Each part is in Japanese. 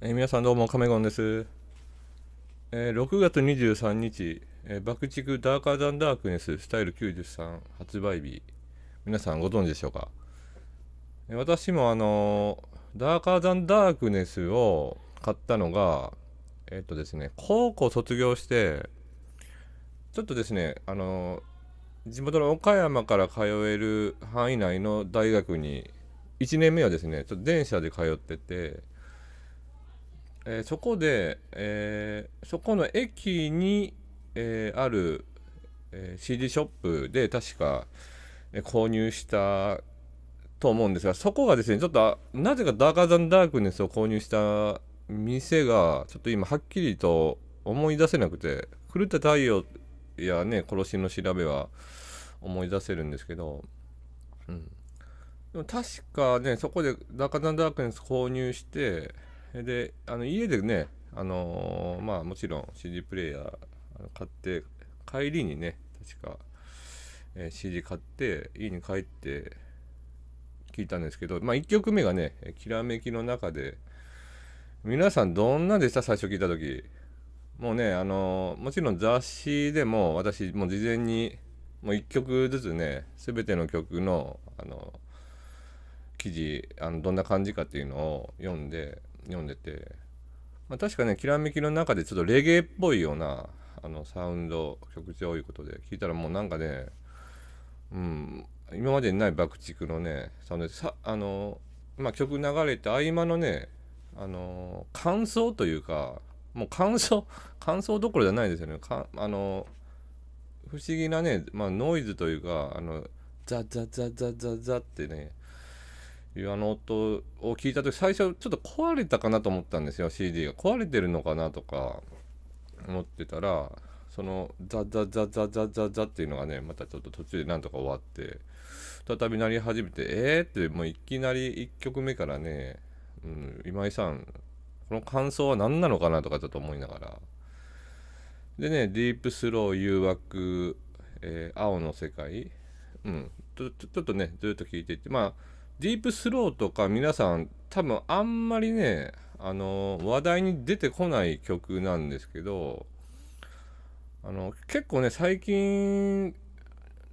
えー、皆さんどうも、カメゴンです。えー、6月23日、えー、爆竹ダーカーザンダークネススタイル93発売日、皆さんご存知でしょうか、えー、私もあのー、ダーカーザンダークネスを買ったのが、えっとですね、高校卒業して、ちょっとですね、あの地元の岡山から通える範囲内の大学に1年目はですねちょっと電車で通っててえー、そこで、えー、そこの駅に、えー、ある、え CD ショップで確か、え購入したと思うんですがそこがですねちょっとなぜかダーカーザンダークネスを購入した店がちょっと今はっきりと思い出せなくて狂った太陽やね殺しの調べは思い出せるんですけど、うん、でも確かねそこでダーカーザンダークネス購入してであの家でねあのー、まあもちろん CD プレイヤー買って帰りにね確か、えー、CD 買って家に帰って聞いたんですけどまあ1曲目がね「きらめきの中で」皆さんどんなでした最初聞いた時もうねあのー、もちろん雑誌でも私もう事前にもう1曲ずつね全ての曲のあの記事あのどんな感じかっていうのを読んで読んでて、まあ、確かねきらめきの中でちょっとレゲエっぽいようなあのサウンド曲調いうことで聞いたらもうなんかねうん今までにない爆竹のねサウンドさあの、まあ、曲流れて合間のねあの感想というかもう感想 感想どころじゃないですよねかあの不思議なね、まあ、ノイズというかあのザザザザザザってねいうあの音を聞いた時最初ちょっと壊れたかなと思ったんですよ CD が壊れてるのかなとか思ってたらそのザザザザザザザっていうのがねまたちょっと途中でなんとか終わって再び鳴り始めてえーってもういきなり1曲目からね、うん、今井さんこの感想は何なのかなとかちょっと思いながらでねディープスロー誘惑、えー、青の世界うんちょちょっとねずっと聞いていってまあディープスローとか皆さん多分あんまりね、あの、話題に出てこない曲なんですけど、あの、結構ね、最近、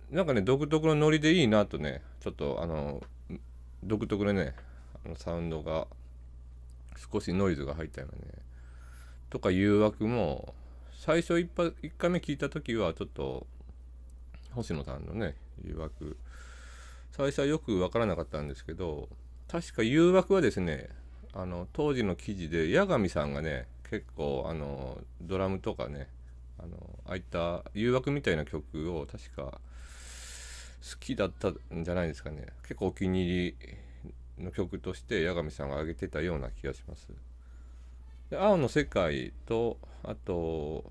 なんかね、独特のノリでいいなとね、ちょっとあの、独特のね、あのサウンドが、少しノイズが入ったようなね、とか誘惑も、最初 1, 1回目聞いた時はちょっと、星野さんのね、誘惑、最初はよく分からなかったんですけど確か誘惑はですねあの当時の記事で八神さんがね結構あのドラムとかねあのああいった誘惑みたいな曲を確か好きだったんじゃないですかね結構お気に入りの曲として八神さんが挙げてたような気がしますで青の世界とあと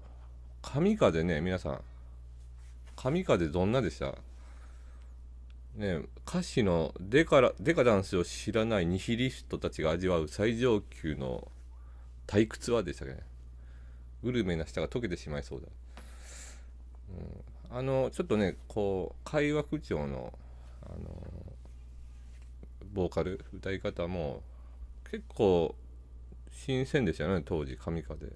神風ね皆さん神風どんなでしたね、歌詞のデカデカダンスを知らないニヒリストたちが味わう最上級の退屈はでしたけね。グルメな舌が溶けてしまいそうだ。うん、あの、ちょっとね、こう、会話口調の、あの、ボーカル、歌い方も、結構、新鮮でしたよね、当時、神風。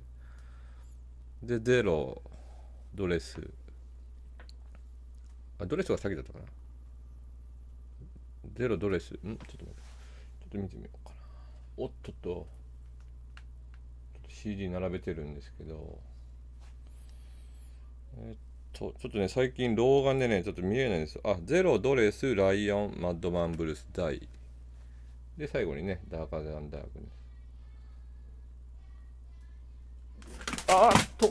で、ゼロ、ドレス。あ、ドレスが先だったかな。ゼロドレス。んちょっと待って。ちょっと見てみようかな。おっとっと。CD 並べてるんですけど。えっと、ちょっとね、最近老眼でね、ちょっと見えないんですよ。あ、ゼロ、ドレス、ライオン、マッドマン、ブルース、ダイ。で、最後にね、ダーカーザンダークあーっと、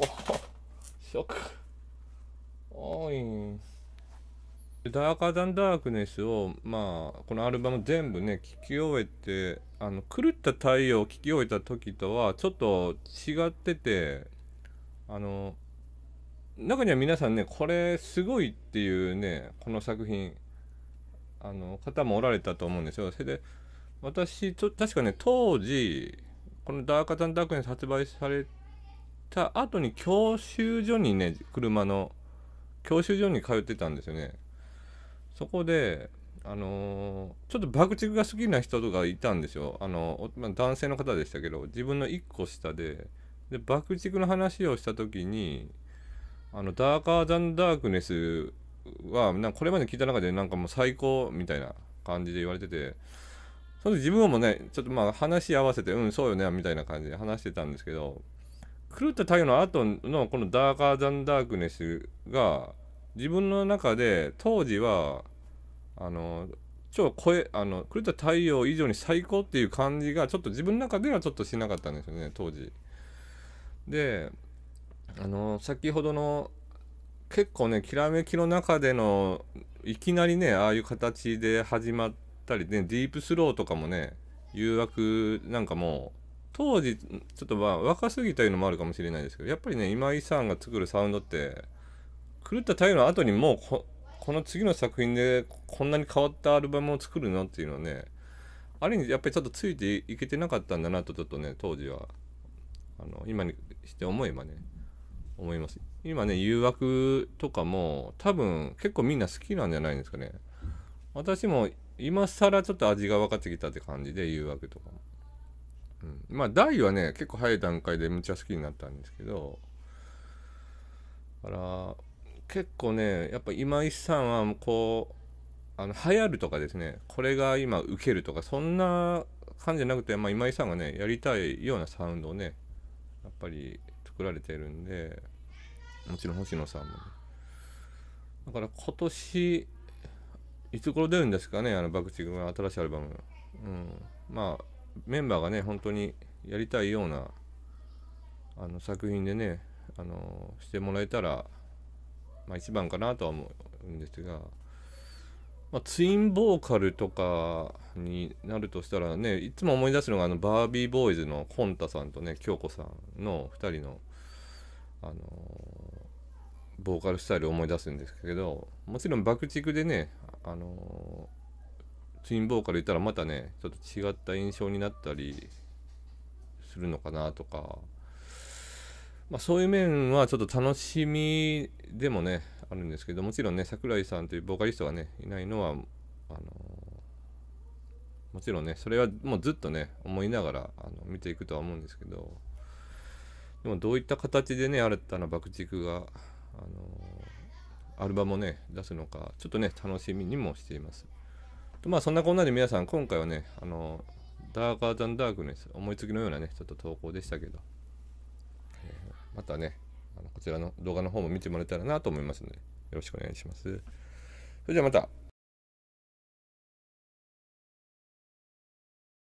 ショック。ダーカーダンダークネスを、まあ、このアルバム全部ね、聴き終えて、あの、狂った太陽を聴き終えた時とは、ちょっと違ってて、あの、中には皆さんね、これすごいっていうね、この作品、あの、方もおられたと思うんですよ。それで、私、確かね、当時、このダーカーダンダークネス発売された後に教習所にね、車の、教習所に通ってたんですよね。そこであのー、ちょっと爆竹が好きな人がいたんですよあの、まあ、男性の方でしたけど自分の1個下でで爆竹の話をした時にあのダーカー・ザン・ダークネスはなこれまで聞いた中でなんかもう最高みたいな感じで言われててその時自分もねちょっとまあ話合わせてうんそうよねみたいな感じで話してたんですけど狂った太陽の後のこのダーカー・ザン・ダークネスが自分の中で当時はあの超声あのくれた太陽以上に最高っていう感じがちょっと自分の中ではちょっとしなかったんですよね当時。であの先ほどの結構ねきらめきの中でのいきなりねああいう形で始まったりねディープスローとかもね誘惑なんかも当時ちょっとまあ若すぎたいうのもあるかもしれないですけどやっぱりね今井さんが作るサウンドって狂った太陽の後にもうここの次の作品でこんなに変わったアルバムを作るのっていうのはねある意味やっぱりちょっとついていけてなかったんだなとちょっとね当時はあの今にして思えばね思います今ね誘惑とかも多分結構みんな好きなんじゃないですかね私も今更ちょっと味が分かってきたって感じで誘惑とかも、うん、まあ大はね結構早い段階でむちゃ好きになったんですけどだから結構ねやっぱ今井さんはこうあの流行るとかですねこれが今受けるとかそんな感じじゃなくて、まあ、今井さんがねやりたいようなサウンドをねやっぱり作られてるんでもちろん星野さんも、ね、だから今年いつ頃出るんですかねあのバクチグの新しいアルバム、うん、まあメンバーがね本当にやりたいようなあの作品でねあのしてもらえたらまあ、一番かなとは思うんですが、まあ、ツインボーカルとかになるとしたらねいつも思い出すのがあのバービーボーイズのコンタさんとね京子さんの2人の、あのー、ボーカルスタイルを思い出すんですけどもちろん爆竹でね、あのー、ツインボーカルいたらまたねちょっと違った印象になったりするのかなとかまあ、そういう面はちょっと楽しみでもねあるんですけどもちろんね桜井さんというボーカリストがねいないのはあのもちろんねそれはもうずっとね思いながらあの見ていくとは思うんですけどでもどういった形でね新たな爆竹があのアルバムをね出すのかちょっとね楽しみにもしていますとまあそんなこんなで皆さん今回はねあのダーカーザンダークの思いつきのようなねちょっと投稿でしたけどまたね、あのこちらの動画の方も見てもらえたらなと思いますので、よろしくお願いします。それではまた。